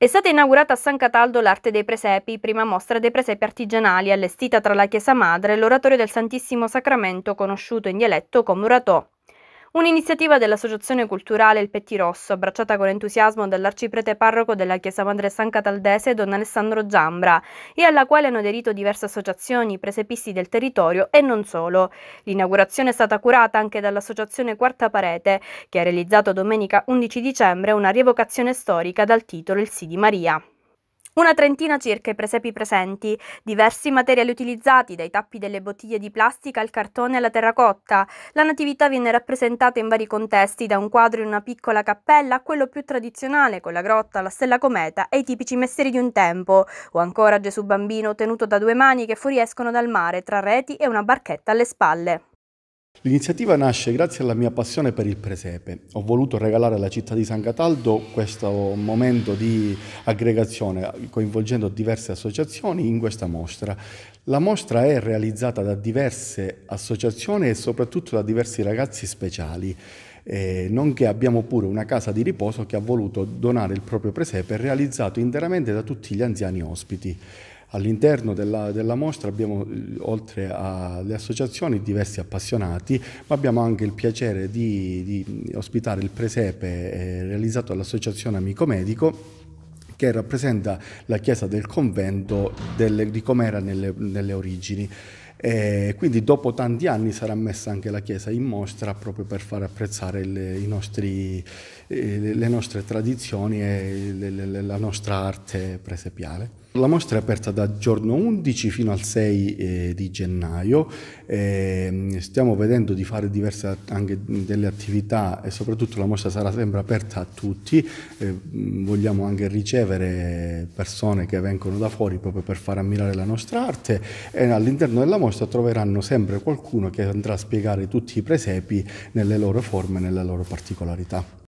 È stata inaugurata a San Cataldo l'Arte dei Presepi, prima mostra dei presepi artigianali allestita tra la Chiesa Madre e l'Oratorio del Santissimo Sacramento conosciuto in dialetto come Uratò. Un'iniziativa dell'Associazione Culturale Il Pettirosso, abbracciata con entusiasmo dall'arciprete parroco della Chiesa Madre San Cataldese, Don Alessandro Zambra, e alla quale hanno aderito diverse associazioni, presepisti del territorio e non solo. L'inaugurazione è stata curata anche dall'Associazione Quarta Parete, che ha realizzato domenica 11 dicembre una rievocazione storica dal titolo Il Sì di Maria. Una trentina circa i presepi presenti, diversi materiali utilizzati, dai tappi delle bottiglie di plastica al cartone alla terracotta. La natività viene rappresentata in vari contesti, da un quadro in una piccola cappella a quello più tradizionale, con la grotta, la stella cometa e i tipici mestieri di un tempo, o ancora Gesù bambino tenuto da due mani che fuoriescono dal mare tra reti e una barchetta alle spalle. L'iniziativa nasce grazie alla mia passione per il presepe. Ho voluto regalare alla città di San Cataldo questo momento di aggregazione coinvolgendo diverse associazioni in questa mostra. La mostra è realizzata da diverse associazioni e soprattutto da diversi ragazzi speciali. Eh, nonché abbiamo pure una casa di riposo che ha voluto donare il proprio presepe realizzato interamente da tutti gli anziani ospiti. All'interno della, della, mostra abbiamo, eh, oltre alle associazioni, diversi appassionati, ma abbiamo anche il piacere di, di ospitare il presepe eh, realizzato dall'Associazione Amico Medico che rappresenta la chiesa del convento delle, di com'era nelle, nelle origini. E quindi dopo tanti anni sarà messa anche la chiesa in mostra proprio per far apprezzare le, nostri, eh, le nostre tradizioni e le, le, la nostra arte presepiale. La mostra è aperta da giorno 11 fino al 6 eh, di gennaio, eh, stiamo vedendo di fare diverse anche delle attività e soprattutto la mostra sarà sempre aperta a tutti, eh, vogliamo anche ricevere persone che vengono da fuori proprio per far ammirare la nostra arte e all'interno della mostra morto troveranno sempre qualcuno che andrà a spiegare tutti i presepi nelle loro forme, nelle loro particolarità.